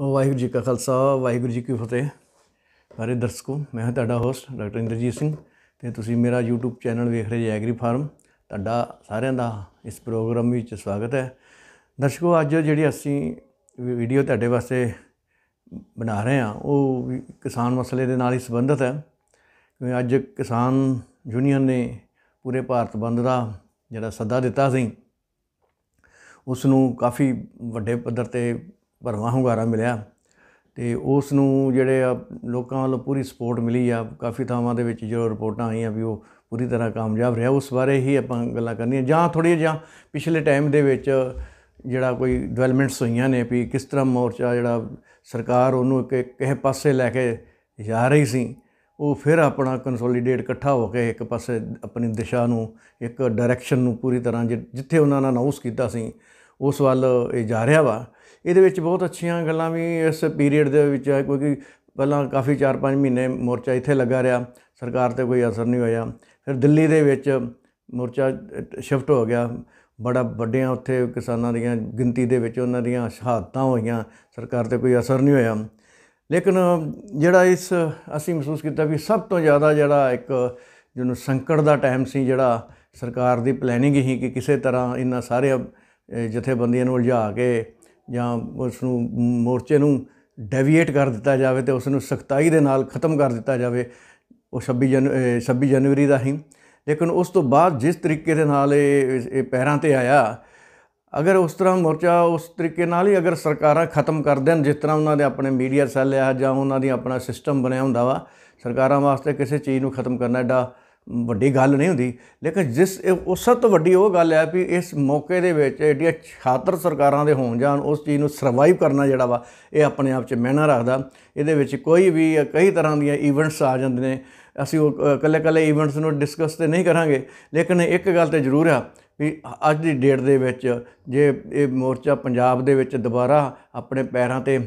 ਵਾਹਿਗੁਰੂ ਜੀ ਕਾ ਖਾਲਸਾ ਵਾਹਿਗੁਰੂ ਜੀ ਕੀ ਫਤਿਹ ਸਾਰੇ ਦਰਸ਼ਕੋ ਮੈਂ ਹਾਂ ਤੁਹਾਡਾ ਹੋਸਟ ਡਾਕਟਰ ਇੰਦਰਜੀਤ ਸਿੰਘ ਤੇ ਤੁਸੀਂ ਮੇਰਾ YouTube ਚੈਨਲ ਵੇਖ ਰਹੇ ਐਗਰੀ ਫਾਰਮ ਤੁਹਾਡਾ ਸਾਰਿਆਂ ਦਾ ਇਸ ਪ੍ਰੋਗਰਾਮ ਵਿੱਚ ਸਵਾਗਤ ਹੈ ਦਰਸ਼ਕੋ ਅੱਜ ਜਿਹੜੀ ਅਸੀਂ ਵੀਡੀਓ ਤੁਹਾਡੇ ਵਾਸਤੇ ਬਣਾ ਰਹੇ ਹਾਂ ਉਹ ਕਿਸਾਨ ਮਸਲੇ ਦੇ ਨਾਲ ਹੀ ਸੰਬੰਧਿਤ ਹੈ ਕਿਉਂਕਿ ਅੱਜ ਕਿਸਾਨ ਯੂਨੀਅਨ ਨੇ ਪੂਰੇ ਭਾਰਤ ਬੰਦ ਦਾ ਜਿਹੜਾ ਸੱਦਾ ਦਿੱਤਾ ਸੀ ਉਸ ਨੂੰ ਕਾਫੀ ਵੱਡੇ ਪੱਧਰ ਤੇ ਭਰਵਾਂ ਹੁੰਗਾਰਾ ਮਿਲਿਆ ਤੇ ਉਸ ਨੂੰ ਜਿਹੜੇ ਆ ਲੋਕਾਂ ਵੱਲੋਂ ਪੂਰੀ ਸਪੋਰਟ ਮਿਲੀ ਆ ਕਾਫੀ ਥਾਵਾਂ ਦੇ ਵਿੱਚ ਜੋ ਰਿਪੋਰਟਾਂ ਆਈਆਂ ਵੀ ਉਹ ਪੂਰੀ ਤਰ੍ਹਾਂ ਕਾਮਯਾਬ ਰਿਹਾ ਉਸ ਬਾਰੇ ਹੀ ਆਪਾਂ ਗੱਲਾਂ ਕਰਨੀਆਂ ਜਾਂ ਥੋੜੀ ਜਾਂ ਪਿਛਲੇ ਟਾਈਮ ਦੇ ਵਿੱਚ ਜਿਹੜਾ ਕੋਈ ਡਿਵੈਲਪਮੈਂਟਸ ਹੋਈਆਂ ਨੇ ਵੀ ਕਿਸ ਤਰ੍ਹਾਂ ਮੋਰਚਾ ਜਿਹੜਾ ਸਰਕਾਰ ਉਹਨੂੰ ਇੱਕ ਕਿਸੇ ਪਾਸੇ ਲੈ ਕੇ ਜਾ ਰਹੀ ਸੀ ਉਹ ਫਿਰ ਆਪਣਾ ਕੰਸੋਲੀਡੇਟ ਇਕੱਠਾ ਹੋ ਕੇ ਇੱਕ ਪਾਸੇ ਆਪਣੀ ਦਿਸ਼ਾ ਨੂੰ ਇੱਕ ਡਾਇਰੈਕਸ਼ਨ ਨੂੰ ਪੂਰੀ ਤਰ੍ਹਾਂ ਜਿੱਥੇ ਉਹਨਾਂ ਨੇ ਅਨਾਉਂਸ ਕੀਤਾ ਸੀ ਉਸ ਵੱਲ ਇਹ ਜਾ ਰਿਹਾ ਵਾ ਇਹਦੇ ਵਿੱਚ ਬਹੁਤ ਅੱਛੀਆਂ ਗੱਲਾਂ ਵੀ ਇਸ ਪੀਰੀਅਡ ਦੇ ਵਿੱਚ ਹੈ ਕਿਉਂਕਿ ਪਹਿਲਾਂ ਕਾਫੀ 4-5 ਮਹੀਨੇ ਮੋਰਚਾ ਇੱਥੇ ਲੱਗਾ ਰਿਹਾ ਸਰਕਾਰ ਤੇ ਕੋਈ ਅਸਰ ਨਹੀਂ ਹੋਇਆ ਫਿਰ ਦਿੱਲੀ ਦੇ ਵਿੱਚ ਮੋਰਚਾ ਸ਼ਿਫਟ ਹੋ ਗਿਆ ਬੜਾ ਵੱਡਿਆਂ ਉੱਥੇ ਕਿਸਾਨਾਂ ਦੀਆਂ ਗਿਣਤੀ ਦੇ ਵਿੱਚ ਉਹਨਾਂ ਦੀਆਂ ਸ਼ਹਾਦਤਾਂ ਹੋਈਆਂ ਸਰਕਾਰ ਤੇ ਕੋਈ ਅਸਰ ਨਹੀਂ ਹੋਇਆ ਲੇਕਿਨ ਜਿਹੜਾ ਇਸ ਅਸੀਂ ਮਹਿਸੂਸ ਕੀਤਾ ਵੀ ਸਭ ਤੋਂ ਜ਼ਿਆਦਾ ਜਿਹੜਾ ਇੱਕ ਜਿਹਨੂੰ ਸੰਕਟ ਦਾ ਟਾਈਮ ਸੀ ਜਿਹੜਾ ਸਰਕਾਰ ਦੀ ਪਲੈਨਿੰਗ ਹੀ ਕਿ ਕਿਸੇ ਤਰ੍ਹਾਂ ਇਹਨਾਂ ਸਾਰੇ ਜਥੇਬੰਦੀਆਂ ਨੂੰ ਉਲਝਾ ਕੇ ਜਾਂ ਉਸ ਨੂੰ ਮੋਰਚੇ ਨੂੰ ਡੈਵੀਏਟ ਕਰ ਦਿੱਤਾ ਜਾਵੇ ਤੇ ਉਸ ਨੂੰ ਸਖਤਾਈ ਦੇ ਨਾਲ ਖਤਮ ਕਰ ਦਿੱਤਾ ਜਾਵੇ ਉਹ 26 ਜਨ 26 ਜਨਵਰੀ ਦਾ ਹੀ ਲੇਕਿਨ ਉਸ ਤੋਂ ਬਾਅਦ ਜਿਸ ਤਰੀਕੇ ਦੇ ਨਾਲ ਇਹ ਪੈਰਾਂ ਤੇ ਆਇਆ ਅਗਰ ਉਸ ਤਰ੍ਹਾਂ ਮੋਰਚਾ ਉਸ ਤਰੀਕੇ ਨਾਲ ਹੀ ਅਗਰ ਸਰਕਾਰਾਂ ਖਤਮ ਕਰ ਦੇਣ ਜਿਸ ਤਰ੍ਹਾਂ ਉਹਨਾਂ ਦੇ ਆਪਣੇ ਮੀਡੀਆ ਸੈੱਲ ਆ ਜਾਂ ਉਹਨਾਂ ਦੀ ਆਪਣਾ ਸਿਸਟਮ ਬਣਿਆ ਹੁੰਦਾ ਵਾ ਸਰਕਾਰਾਂ ਵਾਸਤੇ ਕਿਸੇ ਚੀਜ਼ ਨੂੰ ਖਤਮ ਕਰਨਾ ਐਡਾ ਵੱਡੀ ਗੱਲ ਨਹੀਂ ਹੁੰਦੀ ਲੇਕਿਨ ਜਿਸ ਉਹ ਸਭ ਤੋਂ ਵੱਡੀ ਉਹ ਗੱਲ ਹੈ ਵੀ ਇਸ ਮੌਕੇ ਦੇ ਵਿੱਚ ਜਿਹੜੀਆਂ ਛਾਤਰ ਸਰਕਾਰਾਂ ਦੇ ਹੋਣ ਜਾਣ ਉਸ ਚੀਜ਼ ਨੂੰ ਸਰਵਾਈਵ ਕਰਨਾ ਜਿਹੜਾ ਵਾ ਇਹ ਆਪਣੇ ਆਪ 'ਚ ਮਹਿਨਾ ਰੱਖਦਾ ਇਹਦੇ ਵਿੱਚ ਕੋਈ ਵੀ ਕਈ ਤਰ੍ਹਾਂ ਦੀਆਂ ਇਵੈਂਟਸ ਆ ਜਾਂਦੇ ਨੇ ਅਸੀਂ ਉਹ ਕੱਲੇ-ਕੱਲੇ ਇਵੈਂਟਸ ਨੂੰ ਡਿਸਕਸ ਤੇ ਨਹੀਂ ਕਰਾਂਗੇ ਲੇਕਿਨ ਇੱਕ ਗੱਲ ਤੇ ਜ਼ਰੂਰ ਆ ਵੀ ਅੱਜ ਦੀ ਡੇਟ ਦੇ ਵਿੱਚ ਜੇ ਇਹ ਮੋਰਚਾ ਪੰਜਾਬ ਦੇ ਵਿੱਚ ਦੁਬਾਰਾ ਆਪਣੇ ਪੈਰਾਂ ਤੇ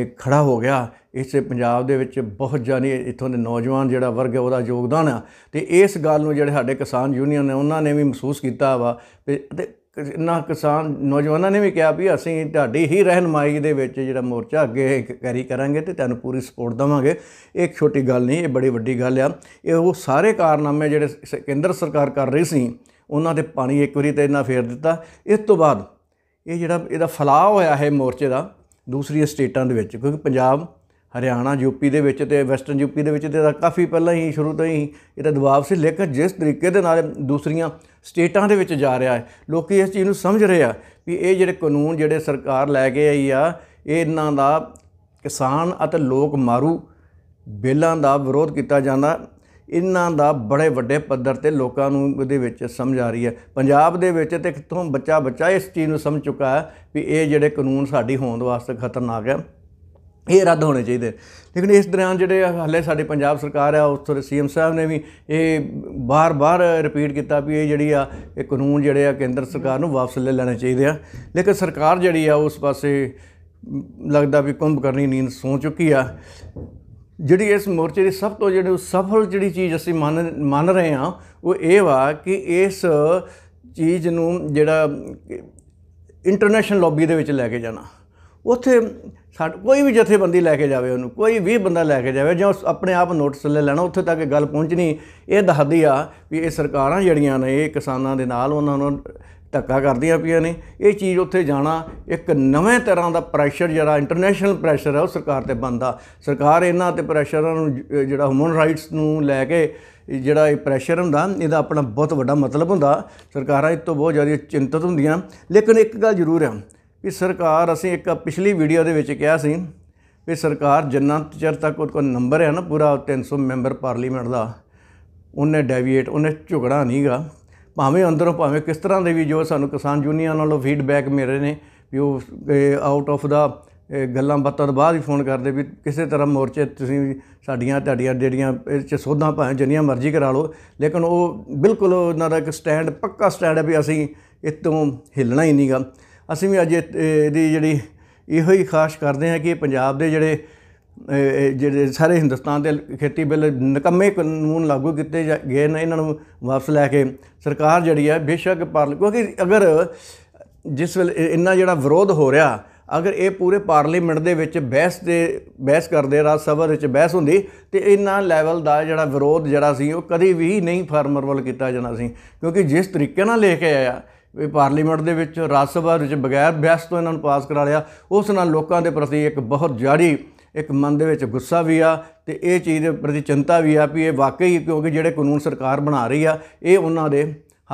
ਇਹ ਖੜਾ ਹੋ ਗਿਆ ਇਸੇ ਪੰਜਾਬ ਦੇ ਵਿੱਚ ਬਹੁਤ ਜਾਨੀ ਇਥੋਂ ਦੇ ਨੌਜਵਾਨ ਜਿਹੜਾ ਵਰਗ ਹੈ ਉਹਦਾ ਯੋਗਦਾਨ ਆ ਤੇ ਇਸ ਗੱਲ ਨੂੰ ਜਿਹੜੇ ਸਾਡੇ ਕਿਸਾਨ ਯੂਨੀਅਨ ਨੇ ਉਹਨਾਂ ਨੇ ਵੀ ਮਹਿਸੂਸ ਕੀਤਾ ਵਾ ਤੇ ਇਨਾ ਕਿਸਾਨ ਨੌਜਵਾਨਾਂ ਨੇ ਵੀ ਕਿਹਾ ਵੀ ਅਸੀਂ ਤੁਹਾਡੀ ਹੀ ਰਹਿਨਮਾਈ ਦੇ ਵਿੱਚ ਜਿਹੜਾ ਮੋਰਚਾ ਅੱਗੇ ਕੈਰੀ ਕਰਾਂਗੇ ਤੇ ਤੁਹਾਨੂੰ ਪੂਰੀ ਸਪੋਰਟ ਦਵਾਂਗੇ ਇਹ ਛੋਟੀ ਗੱਲ ਨਹੀਂ ਇਹ ਬੜੀ ਵੱਡੀ ਗੱਲ ਆ ਇਹ ਉਹ ਸਾਰੇ ਕਾਰਨਾਮੇ ਜਿਹੜੇ ਕੇਂਦਰ ਸਰਕਾਰ ਕਰ ਰਹੀ ਸੀ ਉਹਨਾਂ ਦੇ ਪਾਣੀ ਇੱਕ ਵਾਰੀ ਤੇ ਇਹਨਾਂ ਫੇਰ ਦਿੱਤਾ ਇਸ ਤੋਂ ਬਾਅਦ ਇਹ ਜਿਹੜਾ ਇਹਦਾ ਫਲਾਹ ਹੋਇਆ ਹੈ ਮੋਰਚੇ ਦਾ ਦੂਸਰੀਆਂ ਸਟੇਟਾਂ ਦੇ ਵਿੱਚ ਕਿਉਂਕਿ ਪੰਜਾਬ ਹਰਿਆਣਾ ਯੂਪੀ ਦੇ ਵਿੱਚ ਤੇ ਵੈਸਟਰਨ ਯੂਪੀ ਦੇ ਵਿੱਚ ਤੇ ਕਾਫੀ ਪਹਿਲਾਂ ਹੀ ਸ਼ੁਰੂ ਤੋਂ ਹੀ ਇਹਦਾ ਦਬਾਅ ਸੀ ਲੇਕਿਨ ਜਿਸ ਤਰੀਕੇ ਦੇ ਨਾਲ ਦੂਸਰੀਆਂ ਸਟੇਟਾਂ ਦੇ ਵਿੱਚ ਜਾ ਰਿਹਾ ਹੈ ਲੋਕੀ ਇਸ ਚੀਜ਼ ਨੂੰ ਸਮਝ ਰਹੇ ਆ ਵੀ ਇਹ ਜਿਹੜੇ ਕਾਨੂੰਨ ਜਿਹੜੇ ਸਰਕਾਰ ਲੈ ਕੇ ਆਈ ਆ ਇਹ ਇਹਨਾਂ ਦਾ ਕਿਸਾਨ ਅਤੇ ਲੋਕ ਮਾਰੂ ਬਿੱਲਾਂ ਦਾ ਵਿਰੋਧ ਕੀਤਾ ਜਾਂਦਾ ਇਹਨਾਂ ਦਾ ਬੜੇ ਵੱਡੇ ਪੱਧਰ ਤੇ ਲੋਕਾਂ ਨੂੰ ਉਹਦੇ ਵਿੱਚ ਸਮਝ ਆ ਰਹੀ ਹੈ ਪੰਜਾਬ ਦੇ ਵਿੱਚ ਤੇ ਕਿਥੋਂ ਬੱਚਾ ਬੱਚਾ ਇਸ ਚੀਜ਼ ਨੂੰ ਸਮਝ ਚੁੱਕਾ ਹੈ ਵੀ ਇਹ ਜਿਹੜੇ ਕਾਨੂੰਨ ਸਾਡੀ ਹੋਂਦ ਵਾਸਤੇ ਖਤਰਨਾਕ ਹੈ ਇਹ ਰੱਦ ਹੋਣੇ ਚਾਹੀਦੇ ਲੇਕਿਨ ਇਸ ਦੌਰਾਨ ਜਿਹੜੇ ਹਾਲੇ ਸਾਡੇ ਪੰਜਾਬ ਸਰਕਾਰ ਆ ਉਸ ਤੋਂ ਸੀਐਮ ਸਾਹਿਬ ਨੇ ਵੀ ਇਹ ਬਾਰ-ਬਾਰ ਰਿਪੀਟ ਕੀਤਾ ਵੀ ਇਹ ਜਿਹੜੀ ਆ ਇਹ ਕਾਨੂੰਨ ਜਿਹੜੇ ਆ ਕੇਂਦਰ ਸਰਕਾਰ ਨੂੰ ਵਾਪਸ ਲੈ ਲੈਣੇ ਚਾਹੀਦੇ ਆ ਲੇਕਿਨ ਸਰਕਾਰ ਜਿਹੜੀ ਆ ਉਸ ਪਾਸੇ ਲੱਗਦਾ ਵੀ ਕੁੰਭ ਕਰਨੀ ਨੀਂਦ ਸੌ ਚੁੱਕੀ ਆ ਜਿਹੜੀ ਇਸ ਮੋਰਚੇ ਦੀ ਸਭ ਤੋਂ ਜਿਹੜੀ ਸਫਲ ਜਿਹੜੀ ਚੀਜ਼ ਅਸੀਂ ਮੰਨ ਮੰਨ ਰਹੇ ਹਾਂ ਉਹ ਇਹ ਵਾ ਕਿ ਇਸ ਚੀਜ਼ ਨੂੰ ਜਿਹੜਾ ਇੰਟਰਨੈਸ਼ਨਲ ਲੌਬੀ ਦੇ ਵਿੱਚ ਲੈ ਕੇ ਜਾਣਾ ਉੱਥੇ ਸਾਡ ਕੋਈ ਵੀ ਜਥੇਬੰਦੀ ਲੈ ਕੇ ਜਾਵੇ ਉਹਨੂੰ ਕੋਈ ਵੀ ਬੰਦਾ ਲੈ ਕੇ ਜਾਵੇ ਜਾਂ ਆਪਣੇ ਆਪ ਨੋਟਿਸ ਲੈ ਲੈਣਾ ਉੱਥੇ ਤੱਕ ਗੱਲ ਪਹੁੰਚਣੀ ਇਹ ਦੱਸਦੀ ਆ ਵੀ ਇਹ ਸਰਕਾਰਾਂ ਜਿਹੜੀਆਂ ਨੇ ਇਹ ਕਿਸਾਨਾਂ ਦੇ ਨਾਲ ਉਹਨਾਂ ਨੂੰ ਧੱਕਾ ਕਰਦੀਆਂ ਪਈਆਂ ਨੇ ਇਹ ਚੀਜ਼ ਉੱਥੇ ਜਾਣਾ ਇੱਕ ਨਵੇਂ ਤਰ੍ਹਾਂ ਦਾ ਪ੍ਰੈਸ਼ਰ ਜਿਹੜਾ ਇੰਟਰਨੈਸ਼ਨਲ ਪ੍ਰੈਸ਼ਰ ਹੈ ਉਹ ਸਰਕਾਰ ਤੇ ਬੰਦਾ ਸਰਕਾਰ ਇਹਨਾਂ ਤੇ ਪ੍ਰੈਸ਼ਰਾਂ ਨੂੰ ਜਿਹੜਾ ਹਿਊਮਨ ਰਾਈਟਸ ਨੂੰ ਲੈ ਕੇ ਜਿਹੜਾ ਇਹ ਪ੍ਰੈਸ਼ਰ ਹੁੰਦਾ ਇਹਦਾ ਆਪਣਾ ਬਹੁਤ ਵੱਡਾ ਮਤਲਬ ਹੁੰਦਾ ਸਰਕਾਰਾਂ ਇਸ ਤੋਂ ਬਹੁਤ ਜ਼ਿਆਦਾ ਚਿੰਤਤ ਹੁੰਦੀਆਂ ਲੇਕਿਨ ਇੱਕ ਗੱਲ ਜ਼ਰੂਰ ਹੈ ਕਿ ਸਰਕਾਰ ਅਸੀਂ ਇੱਕ ਪਿਛਲੀ ਵੀਡੀਓ ਦੇ ਵਿੱਚ ਕਿਹਾ ਸੀ ਵੀ ਸਰਕਾਰ ਜਿੰਨਾ ਚਿਰ ਤੱਕ ਉਹਦਾ ਨੰਬਰ ਹੈ ਨਾ ਪੂਰਾ 300 ਮੈਂਬਰ ਪਾਰਲੀਮੈਂਟ ਦਾ ਉਹਨੇ ਡੈਵੀਏਟ ਉਹਨੇ ਝੁਕਣਾ ਨਹੀਂਗਾ ਭਾਵੇਂ ਅੰਦਰੋਂ ਭਾਵੇਂ ਕਿਸ ਤਰ੍ਹਾਂ ਦੇ ਵੀ ਜੋ ਸਾਨੂੰ ਕਿਸਾਨ ਯੂਨੀਅਨ ਨਾਲੋਂ ਫੀਡਬੈਕ ਮਿਲ ਰਹੇ ਨੇ ਵੀ ਉਹ ਆਊਟ ਆਫ ਦਾ ਗੱਲਾਂ ਬਾਤਾਂ ਤੋਂ ਬਾਅਦ ਹੀ ਫੋਨ ਕਰਦੇ ਵੀ ਕਿਸੇ ਤਰ੍ਹਾਂ ਮੋਰਚੇ ਤੁਸੀਂ ਸਾਡੀਆਂ ਤੁਹਾਡੀਆਂ ਜਿਹੜੀਆਂ ਇਹ ਚ ਸੋਧਾਂ ਭਾਵੇਂ ਜਿੰਨੀਆਂ ਮਰਜ਼ੀ ਕਰਾ ਲਓ ਲੇਕਿਨ ਉਹ ਬਿਲਕੁਲ ਉਹਨਾਂ ਦਾ ਇੱਕ ਸਟੈਂਡ ਪੱਕਾ ਸਟੈਂਡ ਹੈ ਵੀ ਅਸੀਂ ਇਤੋਂ ਹਿੱਲਣਾ ਹੀ ਨਹੀਂਗਾ ਅਸੀਂ ਵੀ ਅੱਜ ਇਹਦੀ ਜਿਹੜੀ ਇਹੋ ਹੀ ਖਾਸ ਕਰਦੇ ਹਾਂ ਕਿ ਪੰਜਾਬ ਦੇ ਜਿਹੜੇ ਜਿਹੜੇ ਸਾਰੇ ਹਿੰਦੁਸਤਾਨ ਦੇ ਖੇਤੀ ਬਿੱਲ ਨਕਮੇ ਕਾਨੂੰਨ ਲਾਗੂ ਕੀਤੇ ਗਏ ਨੇ ਇਹਨਾਂ ਨੂੰ ਵਾਪਸ ਲੈ ਕੇ ਸਰਕਾਰ ਜਿਹੜੀ ਹੈ ਬੇਸ਼ੱਕ ਪਾਰਲੀ ਕਿਉਂਕਿ ਅਗਰ ਜਿਸ ਵੇਲੇ ਇੰਨਾ ਜਿਹੜਾ ਵਿਰੋਧ ਹੋ ਰਿਹਾ ਅਗਰ ਇਹ ਪੂਰੇ ਪਾਰਲੀਮੈਂਟ ਦੇ ਵਿੱਚ ਬਹਿਸ ਦੇ ਬਹਿਸ ਕਰਦੇ ਰਾਜ ਸਭਾ ਵਿੱਚ ਬਹਿਸ ਹੁੰਦੀ ਤੇ ਇੰਨਾ ਲੈਵਲ ਦਾ ਜਿਹੜਾ ਵਿਰੋਧ ਜਿਹੜਾ ਸੀ ਉਹ ਕਦੀ ਵੀ ਨਹੀਂ ਫਾਰਮਰ ਵੱਲ ਕੀਤਾ ਜਾਣਾ ਸੀ ਕਿਉਂਕਿ ਜਿਸ ਤਰੀਕੇ ਨਾਲ ਲੈ ਕੇ ਆਇਆ ਵੀ ਪਾਰਲੀਮੈਂਟ ਦੇ ਵਿੱਚ ਰਾਜ ਸਭਾ ਵਿੱਚ ਬਗੈਰ ਬਹਿਸ ਤੋਂ ਇਹਨਾਂ ਨੂੰ ਪਾਸ ਕਰਾ ਲਿਆ ਉਸ ਨਾਲ ਲੋਕਾਂ ਦੇ ਪ੍ਰਤੀ ਇੱਕ ਬਹੁਤ ਜਾਰੀ ਇੱਕ ਮਨ ਦੇ ਵਿੱਚ ਗੁੱਸਾ ਵੀ ਆ ਤੇ ਇਹ ਚੀਜ਼ ਦੇ ਪ੍ਰਤੀ ਚਿੰਤਾ ਵੀ ਆ ਵੀ ਇਹ ਵਾਕਈ ਕਿਉਂਕਿ ਜਿਹੜੇ ਕਾਨੂੰਨ ਸਰਕਾਰ ਬਣਾ ਰਹੀ ਆ ਇਹ ਉਹਨਾਂ ਦੇ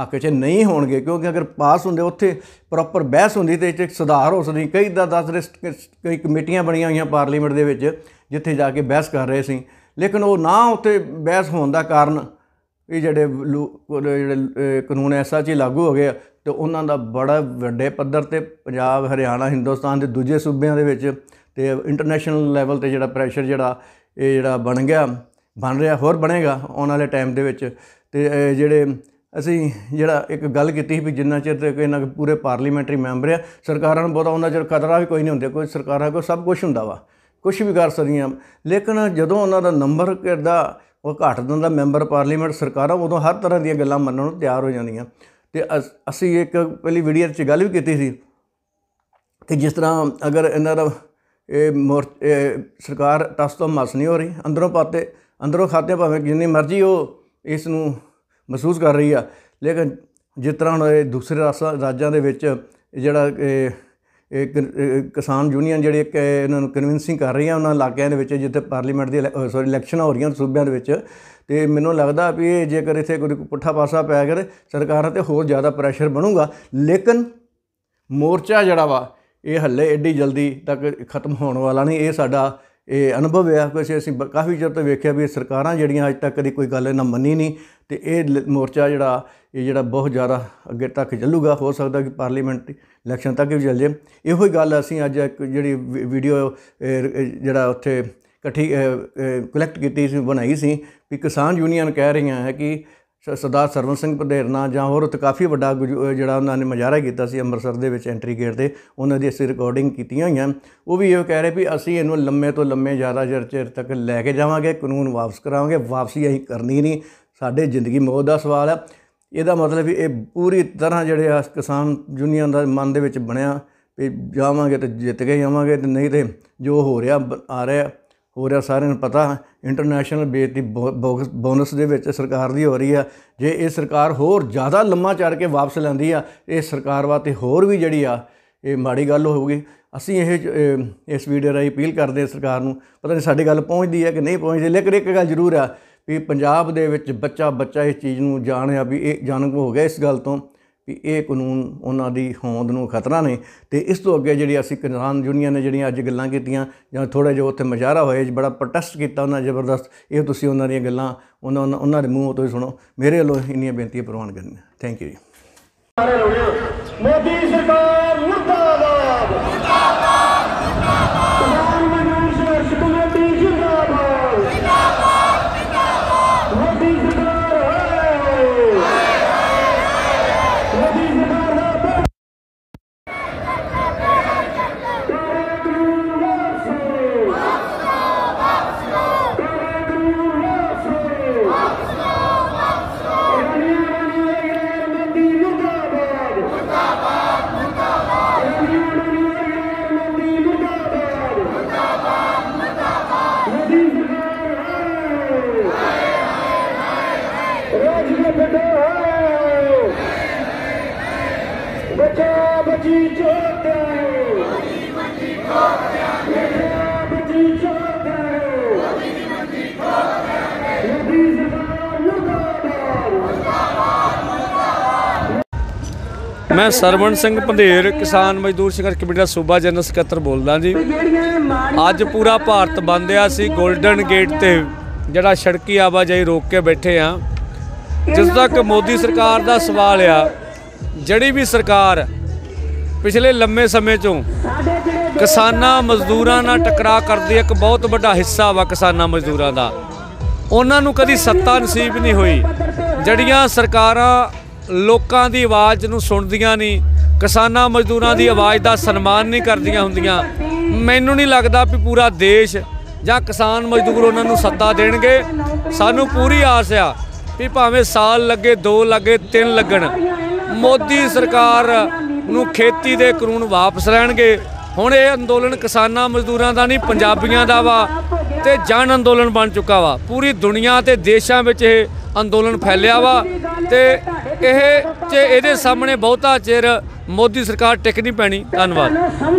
ਹੱਕ 'ਚ ਨਹੀਂ ਹੋਣਗੇ ਕਿਉਂਕਿ ਅਗਰ ਪਾਸ ਹੁੰਦੇ ਉੱਥੇ ਪ੍ਰੋਪਰ ਬਹਿਸ ਹੁੰਦੀ ਤੇ ਇੱਕ ਸੁਧਾਰ ਹੋ ਸਕਦੀ ਕਈ ਦਾ 10 ਰਿਸਟ ਕਈ ਕਮੇਟੀਆਂ ਬਣੀਆਂ ਹੋਈਆਂ ਪਾਰਲੀਮੈਂਟ ਦੇ ਵਿੱਚ ਜਿੱਥੇ ਜਾ ਕੇ ਬਹਿਸ ਕਰ ਰਹੇ ਸੀ ਲੇਕਿਨ ਉਹ ਨਾ ਉੱਥੇ ਬਹਿਸ ਹੋਣ ਦਾ ਕਾਰਨ ਇਹ ਜਿਹੜੇ ਜਿਹੜੇ ਕਾਨੂੰਨ ਐਸਾ ਚ ਲਾਗੂ ਹੋ ਗਏ ਤੇ ਉਹਨਾਂ ਦਾ ਬੜਾ ਵੱਡੇ ਪੱਧਰ ਤੇ ਪੰਜਾਬ ਹਰਿਆਣਾ ਹਿੰਦੁਸਤਾਨ ਦੇ ਦੂਜੇ ਸੂਬਿਆਂ ਦੇ ਵਿੱਚ ਤੇ ਇੰਟਰਨੈਸ਼ਨਲ ਲੈਵਲ ਤੇ ਜਿਹੜਾ ਪ੍ਰੈਸ਼ਰ ਜਿਹੜਾ ਇਹ ਜਿਹੜਾ ਬਣ ਗਿਆ ਬਣ ਰਿਹਾ ਹੋਰ ਬਣੇਗਾ ਆਉਣ ਵਾਲੇ ਟਾਈਮ ਦੇ ਵਿੱਚ ਤੇ ਜਿਹੜੇ ਅਸੀਂ ਜਿਹੜਾ ਇੱਕ ਗੱਲ ਕੀਤੀ ਸੀ ਵੀ ਜਿੰਨਾ ਚਿਰ ਤੱਕ ਇਹਨਾਂ ਦੇ ਪੂਰੇ ਪਾਰਲੀਮੈਂਟਰੀ ਮੈਂਬਰ ਆ ਸਰਕਾਰਾਂ ਨੂੰ ਬਹੁਤਾ ਉਹਨਾਂ ਚਿਰ ਖਤਰਾ ਵੀ ਕੋਈ ਨਹੀਂ ਹੁੰਦੇ ਕੋਈ ਸਰਕਾਰਾਂ ਕੋਲ ਸਭ ਕੁਝ ਹੁੰਦਾ ਵਾ ਕੁਝ ਵੀ ਕਰ ਸਕਦੀਆਂ ਲੇਕਿਨ ਜਦੋਂ ਉਹਨਾਂ ਦਾ ਨੰਬਰ ਕਿਰਦਾ ਉਹ ਘਟ ਦਿੰਦਾ ਮੈਂਬਰ ਪਾਰਲੀਮੈਂਟ ਸਰਕਾਰਾਂ ਉਦੋਂ ਹਰ ਤਰ੍ਹਾਂ ਦੀਆਂ ਗੱਲਾਂ ਮੰਨਣ ਨੂੰ ਤਿਆਰ ਹੋ ਜਾਂਦੀਆਂ ਤੇ ਅਸੀਂ ਇੱਕ ਪਹਿਲੀ ਵੀਡੀਓ 'ਚ ਗੱਲ ਵੀ ਕੀਤੀ ਸੀ ਕਿ ਜਿਸ ਤਰ੍ਹਾਂ ਅਗਰ ਇਹਨਾਂ ਦਾ ਇਹ ਸਰਕਾਰ ਤਸ ਤੋਂ ਮਸ ਨਹੀਂ ਹੋ ਰਹੀ ਅੰਦਰੋਂ ਪਾਤੇ ਅੰਦਰੋਂ ਖਾਤੇ ਭਾਵੇਂ ਜਿੰਨੀ ਮਰਜ਼ੀ ਉਹ ਇਸ ਨੂੰ ਮਹਿਸੂਸ ਕਰ ਰਹੀ ਆ ਲੇਕਿਨ ਜਿਸ ਤਰ੍ਹਾਂ ਹੁਣ ਇਹ ਦੂਸਰੇ ਰਾਜਾਂ ਦੇ ਵਿੱਚ ਜਿਹੜਾ ਇੱਕ ਕਿਸਾਨ ਯੂਨੀਅਨ ਜਿਹੜੇ ਇੱਕ ਇਹਨਾਂ ਨੂੰ ਕਨਵਿੰਸਿੰਗ ਕਰ ਰਹੀਆਂ ਉਹਨਾਂ ਇਲਾਕਿਆਂ ਦੇ ਵਿੱਚ ਜਿੱਥੇ ਪਾਰਲੀਮੈਂਟ ਦੀ ਸੌਰੀ ਇਲੈਕਸ਼ਨਾਂ ਹੋ ਰਹੀਆਂ ਸੂਬਿਆਂ ਦੇ ਵਿੱਚ ਤੇ ਮੈਨੂੰ ਲੱਗਦਾ ਵੀ ਇਹ ਜੇਕਰ ਇੱਥੇ ਕੋਈ ਪੁੱਠਾ ਪਾਸਾ ਪੈ ਗਿਆ ਸਰਕਾਰਾਂ ਤੇ ਹੋਰ ਜ਼ਿਆਦਾ ਪ੍ਰੈਸ਼ਰ ਬਣੂਗਾ ਲੇਕਿਨ ਮੋਰਚਾ ਜਿਹੜਾ ਵਾ ਇਹ ਹੱਲੇ ਐਡੀ ਜਲਦੀ ਤੱਕ ਖਤਮ ਹੋਣ ਵਾਲਾ ਨਹੀਂ ਇਹ ਸਾਡਾ ਇਹ ਅਨੁਭਵ ਹੈ ਕਿ ਅਸੀਂ ਕਾਫੀ ਚਿਰ ਤੋਂ ਵੇਖਿਆ ਵੀ ਸਰਕਾਰਾਂ ਜਿਹੜੀਆਂ ਅਜ ਤੱਕ ਕਦੀ ਕੋਈ ਗੱਲ ਇਹਨਾਂ ਮੰਨੀ ਨਹੀਂ ਤੇ ਇਹ ਮੋਰਚਾ ਜਿਹੜਾ ਇਹ ਜਿਹੜਾ ਬਹੁਤ ਜ਼ਿਆਦਾ ਅੱਗੇ ਤੱਕ ਚੱਲੂਗਾ ਹੋ ਸਕਦਾ ਕਿ ਪਾਰਲੀਮੈਂਟ ਇਲੈਕਸ਼ਨ ਤੱਕ ਵੀ ਚੱਲ ਜੇ ਇਹੋ ਹੀ ਗੱਲ ਅਸੀਂ ਅੱਜ ਇੱਕ ਜਿਹੜੀ ਵੀਡੀਓ ਜਿਹੜਾ ਉੱਥੇ ਇਕੱਠੀ ਕਲੈਕਟ ਕੀਤੀ ਸੀ ਬਣਾਈ ਸੀ ਕਿ ਕਿਸਾਨ ਯੂਨੀਅਨ ਕਹਿ ਰਹੀਆਂ ਹੈ ਕਿ ਸਰਦਾਰ ਸਰਵਨ ਸਿੰਘ ਪਧੇਰ ਨਾਲ ਜਾਂ ਹੋਰ ਤੇ ਕਾਫੀ ਵੱਡਾ ਜਿਹੜਾ ਉਹਨਾਂ ਨੇ ਮਜ਼ਾਰਾ ਕੀਤਾ ਸੀ ਅੰਮ੍ਰਿਤਸਰ ਦੇ ਵਿੱਚ ਐਂਟਰੀ ਗੇਟ ਤੇ ਉਹਨਾਂ ਦੀ ਅਸੀਂ ਰਿਕਾਰਡਿੰਗ ਕੀਤੀਆਂ ਹੋਈਆਂ ਉਹ ਵੀ ਇਹ ਕਹਿ ਰਹੇ ਵੀ ਅਸੀਂ ਇਹਨੂੰ ਲੰਮੇ ਤੋਂ ਲੰਮੇ ਜ਼ਿਆਦਾ ਚਿਰ ਤੱਕ ਲੈ ਕੇ ਜਾਵਾਂਗੇ ਕਾਨੂੰਨ ਵਾਪਸ ਕਰਾਵਾਂਗੇ ਵਾਪਸੀ ਅਸੀਂ ਕਰਨੀ ਨਹੀਂ ਸਾਡੇ ਜ਼ਿੰਦਗੀ ਮੌਤ ਦਾ ਸਵਾਲ ਹੈ ਇਹਦਾ ਮਤਲਬ ਵੀ ਇਹ ਪੂਰੀ ਤਰ੍ਹਾਂ ਜਿਹੜੇ ਆ ਕਿਸਾਨ ਯੂਨੀਅਨ ਦਾ ਮਨ ਦੇ ਵਿੱਚ ਬਣਿਆ ਵੀ ਜਾਵਾਂਗੇ ਤੇ ਜਿੱਤ ਕੇ ਜਾਵਾਂਗੇ ਤੇ ਨਹੀਂ ਤੇ ਜੋ ਹੋ ਰਿਹਾ ਆ ਰਿਹਾ ਹੋ ਰਿਹਾ ਸਾਰਿਆਂ ਨੂੰ ਪਤਾ ਇੰਟਰਨੈਸ਼ਨਲ ਬੇਸ ਦੀ ਬੋਨਸ ਦੇ ਵਿੱਚ ਸਰਕਾਰ ਦੀ ਹੋ ਰਹੀ ਆ ਜੇ ਇਹ ਸਰਕਾਰ ਹੋਰ ਜ਼ਿਆਦਾ ਲੰਮਾ ਚੜ ਕੇ ਵਾਪਸ ਲੈਂਦੀ ਆ ਇਹ ਸਰਕਾਰ ਵਾਸਤੇ ਹੋਰ ਵੀ ਜਿਹੜੀ ਆ ਇਹ ਮਾੜੀ ਗੱਲ ਹੋਊਗੀ ਅਸੀਂ ਇਹ ਇਸ ਵੀਡੀਓ ਰਾਹੀਂ ਅਪੀਲ ਕਰਦੇ ਸਰਕਾਰ ਨੂੰ ਪਤਾ ਨਹੀਂ ਸਾਡੀ ਗੱਲ ਪਹੁੰਚਦੀ ਆ ਕਿ ਨਹੀਂ ਪਹੁੰਚਦੀ ਲੇਕਿਨ ਇੱਕ ਗੱਲ ਜ਼ਰੂਰ ਆ ਵੀ ਪੰਜਾਬ ਦੇ ਵਿੱਚ ਬੱਚਾ ਬੱਚਾ ਇਸ ਚੀਜ਼ ਨੂੰ ਜਾਣਿਆ ਵੀ ਇਹ ਜਾਣੂ ਹੋ ਗਿਆ ਇਸ ਗੱਲ ਤੋਂ ਵੀ ਇਹ ਕਾਨੂੰਨ ਉਹਨਾਂ ਦੀ ਹੋਂਦ ਨੂੰ ਖਤਰਾ ਨੇ ਤੇ ਇਸ ਤੋਂ ਅੱਗੇ ਜਿਹੜੀ ਅਸੀਂ ਕਿਸਾਨ ਯੂਨੀਅਨ ਨੇ ਜਿਹੜੀਆਂ ਅੱਜ ਗੱਲਾਂ ਕੀਤੀਆਂ ਜਾਂ ਥੋੜਾ ਜਿਹਾ ਉੱਥੇ ਮਜ਼ਾਰਾ ਹੋਇਆ ਬੜਾ ਪ੍ਰੋਟੈਸਟ ਕੀਤਾ ਉਹਨਾਂ ਜ਼ਬਰਦਸਤ ਇਹ ਤੁਸੀਂ ਉਹਨਾਂ ਦੀਆਂ ਗੱਲਾਂ ਉਹਨਾਂ ਉਹਨਾਂ ਦੇ ਮੂੰਹੋਂ ਤੋਂ ਹੀ ਸੁਣੋ ਮੇਰੇ ਵੱਲੋਂ ਇੰਨੀਆਂ ਬੇਨਤੀਆਂ ਪ੍ਰਵਾਨ ਕਰਨੀਆਂ ਥੈਂਕ ਯੂ ਜੀ ਮੋਦੀ ਸਰਕਾਰ ਮੁਰਦਾ ਜੀ ਜੋਤਾ ਹੈ ਮੋਦੀ ਜੋਤਾ ਹੈ ਜੀ ਜੋਤਾ ਹੈ ਮੋਦੀ ਜੋਤਾ ਹੈ ਮੋਦੀ ਸਰਕਾਰ ਮੁਰਦਾਬਾਦ ਮੈਂ ਸਰਵਣ ਸਿੰਘ ਪੰਧੇਰ ਕਿਸਾਨ ਮਜ਼ਦੂਰ ਸੰਘਰਸ਼ ਕਮੇਟੀ ਦਾ ਸੂਬਾ ਜਨਰਲ ਸਕੱਤਰ ਬੋਲਦਾ ਜੀ ਅੱਜ ਪੂਰਾ ਭਾਰਤ ਬੰਦ ਆ ਸੀ 골ਡਨ ਗੇਟ ਤੇ ਜਿਹੜਾ ਸੜਕੀ ਆਵਾਜਾਈ ਰੋਕ ਕੇ ਬੈਠੇ ਆ ਜਿਸ ਤੱਕ ਮੋਦੀ ਸਰਕਾਰ ਦਾ ਸਵਾਲ ਆ ਜਿਹੜੀ ਵੀ ਸਰਕਾਰ ਪਿਛਲੇ ਲੰਮੇ ਸਮੇਂ ਤੋਂ ਕਿਸਾਨਾਂ ਮਜ਼ਦੂਰਾਂ ਨਾਲ ਟਕਰਾ ਕਰਦੇ ਇੱਕ ਬਹੁਤ ਵੱਡਾ ਹਿੱਸਾ ਵਾ ਕਿਸਾਨਾਂ ਮਜ਼ਦੂਰਾਂ ਦਾ ਉਹਨਾਂ ਨੂੰ ਕਦੀ ਸੱਤਾ ਨਸੀਬ ਨਹੀਂ ਹੋਈ ਜੜੀਆਂ ਸਰਕਾਰਾਂ ਲੋਕਾਂ ਦੀ ਆਵਾਜ਼ ਨੂੰ ਸੁਣਦੀਆਂ ਨਹੀਂ ਕਿਸਾਨਾਂ ਮਜ਼ਦੂਰਾਂ ਦੀ ਆਵਾਜ਼ ਦਾ ਸਨਮਾਨ ਨਹੀਂ ਕਰਦੀਆਂ ਹੁੰਦੀਆਂ ਮੈਨੂੰ ਨਹੀਂ ਲੱਗਦਾ ਵੀ ਪੂਰਾ ਦੇਸ਼ ਜਾਂ ਕਿਸਾਨ ਮਜ਼ਦੂਰ ਉਹਨਾਂ ਨੂੰ ਸੱਤਾ ਦੇਣਗੇ ਸਾਨੂੰ ਪੂਰੀ ਆਸ ਆ ਵੀ ਭਾਵੇਂ ਸਾਲ ਲੱਗੇ 2 ਲੱਗੇ 3 ਲੱਗਣ ਮੋਦੀ ਸਰਕਾਰ ਨੂੰ ਖੇਤੀ ਦੇ ਕਾਨੂੰਨ ਵਾਪਸ ਲੈਣਗੇ ਹੁਣ ਇਹ ਅੰਦੋਲਨ ਕਿਸਾਨਾਂ ਮਜ਼ਦੂਰਾਂ ਦਾ ਨਹੀਂ ਪੰਜਾਬੀਆਂ ਦਾ ਵਾ ਤੇ ਜਨ ਅੰਦੋਲਨ ਬਣ ਚੁੱਕਾ ਵਾ ਪੂਰੀ ਦੁਨੀਆ ਤੇ ਦੇਸ਼ਾਂ ਵਿੱਚ ਇਹ ਅੰਦੋਲਨ ਫੈਲਿਆ ਵਾ ਤੇ ਇਹ ਤੇ ਇਹਦੇ ਸਾਹਮਣੇ ਬਹੁਤਾ ਚਿਰ ਮੋਦੀ ਸਰਕਾਰ ਟਿਕ ਨਹੀਂ ਪੈਣੀ ਧੰਨਵਾਦ